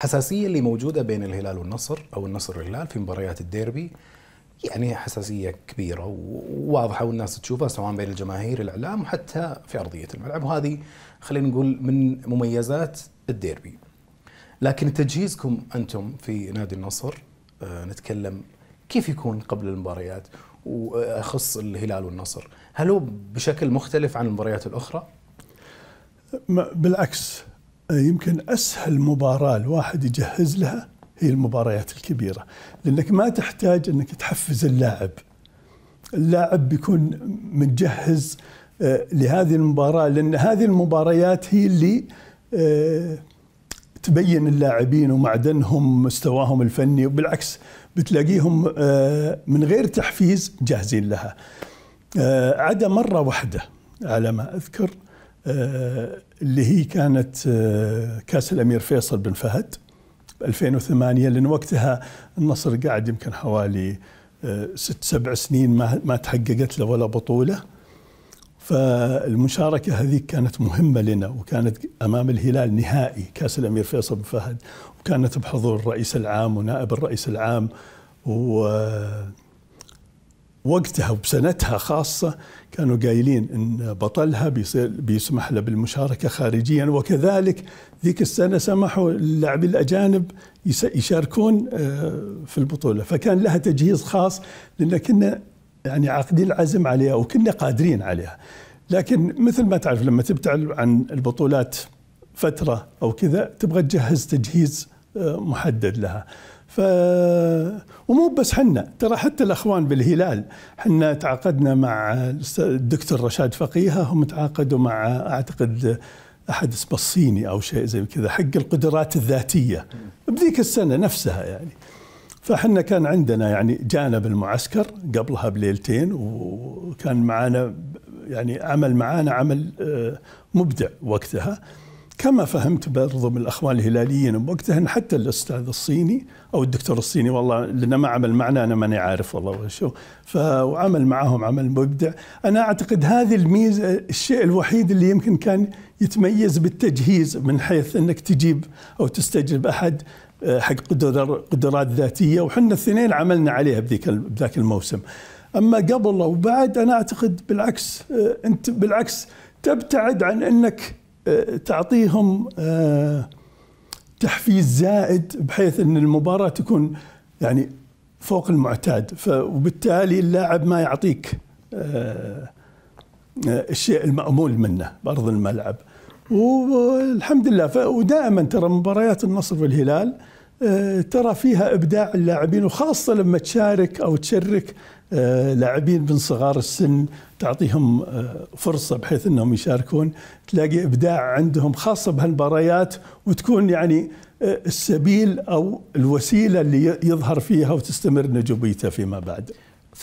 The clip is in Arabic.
الحساسية اللي موجودة بين الهلال والنصر أو النصر والهلال في مباريات الديربي يعني حساسية كبيرة وواضحة والناس تشوفها سواء بين الجماهير الإعلام وحتى في أرضية الملعب وهذه خلينا نقول من مميزات الديربي لكن تجهيزكم أنتم في نادي النصر آه، نتكلم كيف يكون قبل المباريات وأخص الهلال والنصر هل هو بشكل مختلف عن المباريات الأخرى؟ بالعكس يمكن اسهل مباراه الواحد يجهز لها هي المباريات الكبيره لانك ما تحتاج انك تحفز اللاعب اللاعب بيكون متجهز آه، لهذه المباراه لان هذه المباريات هي اللي آه، تبين اللاعبين ومعدنهم مستواهم الفني وبالعكس بتلاقيهم آه، من غير تحفيز جاهزين لها عدا مره واحده على ما اذكر اللي هي كانت آه، كاس الامير فيصل بن فهد 2008 لان وقتها النصر قاعد يمكن حوالي آه، ست سبع سنين ما ما تحققت له ولا بطوله فالمشاركه هذيك كانت مهمه لنا وكانت امام الهلال نهائي كاس الامير فيصل بن فهد وكانت بحضور الرئيس العام ونائب الرئيس العام و وقتها وبسنتها خاصة كانوا قايلين إن بطلها بيصير بيسمح له بالمشاركة خارجيا وكذلك ذيك السنة سمحوا اللاعب الأجانب يشاركون آه، في البطولة فكان لها تجهيز خاص لأن كنا يعني عاقدين العزم عليها وكنا قادرين عليها لكن مثل ما تعرف لما تبتعد عن البطولات فترة أو كذا تبغى تجهز تجهيز آه، محدد لها ف ومو بس حنا ترى حتى الاخوان بالهلال حنا تعاقدنا مع الدكتور رشاد فقيهه هم تعاقدوا مع اعتقد احد اسمه الصيني او شيء زي كذا حق القدرات الذاتيه بذيك السنه نفسها يعني فحنا كان عندنا يعني جانا بالمعسكر قبلها بليلتين وكان معانا يعني عمل معانا عمل آه، مبدع وقتها كما فهمت برضو من الاخوان الهلاليين بوقتها ان حتى الاستاذ الصيني او الدكتور الصيني والله لان ما عمل معنا انا ماني عارف والله شو فعمل معهم عمل مبدع انا اعتقد هذه الميزه الشيء الوحيد اللي يمكن كان يتميز بالتجهيز من حيث انك تجيب او تستجلب احد آه، حق قدر قدرات ذاتيه وحنا الاثنين عملنا عليها بذيك بذاك الموسم اما قبل او بعد انا اعتقد بالعكس آه، انت بالعكس تبتعد عن انك آه، تعطيهم آه، تحفيز زائد بحيث ان المباراه تكون يعني فوق المعتاد وبالتالي اللاعب ما يعطيك آه، الشيء المأمول منه بأرض الملعب والحمد لله ودائما ترى مباريات النصر والهلال آه، ترى فيها ابداع اللاعبين وخاصه لما تشارك او تشرك آه، لاعبين من صغار السن تعطيهم آه، فرصه بحيث انهم يشاركون تلاقي ابداع عندهم خاصه بهالمباريات وتكون يعني السبيل او الوسيله اللي يظهر فيها وتستمر نجوميته فيما بعد.